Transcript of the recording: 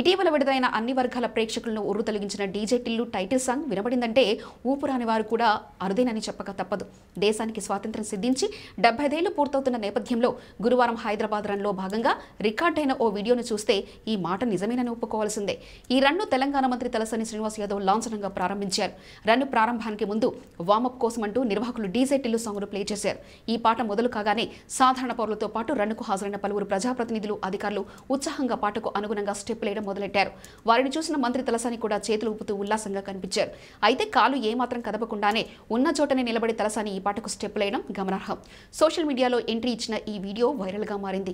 ఇటీవల విడుదలైన అన్ని వర్గాల ప్రేక్షకులను ఉర్రు తొలగించిన డీజే టిల్లు టైటిల్ సాంగ్ వినబడిందంటే ఊపురాని వారు కూడా అరుదేనని చెప్పక తప్పదు దేశానికి స్వాతంత్ర్యం సిద్ధించి ఐదేళ్లు పూర్తవుతున్న నేపథ్యంలో గురువారం హైదరాబాద్ రన్లో భాగంగా రికార్డైన ఓ వీడియోను చూస్తే ఈ మాట నిజమేనని ఒప్పుకోవాల్సిందే ఈ రన్ను తెలంగాణ మంత్రి తలసాని శ్రీనివాస్ యాదవ్ లాంఛనంగా ప్రారంభించారు రన్ను ప్రారంభానికి ముందు వామప్ కోసమంటూ నిర్వాహకులు డీజే టిల్లు సాంగ్ను ప్లే చేశారు ఈ పాట మొదలు కాగానే సాధారణ పౌరులతో పాటు రన్నుకు హాజరైన పలువురు ప్రజాప్రతినిధులు అధికారులు ఉత్సాహంగా పాటకు అనుగుణంగా స్టెప్ లేయడం చేయడం మొదలెట్టారు వారిని చూసిన మంత్రి తలసాని కూడా చేతులు ఊపుతూ ఉల్లాసంగా కనిపించారు అయితే కాలు ఏమాత్రం కదపకుండానే ఉన్న చోటనే నిలబడి తలసాని ఈ పాటకు స్టెప్ లేయడం గమనార్హం సోషల్ మీడియాలో ఎంట్రీ ఇచ్చిన ఈ వీడియో వైరల్గా మారింది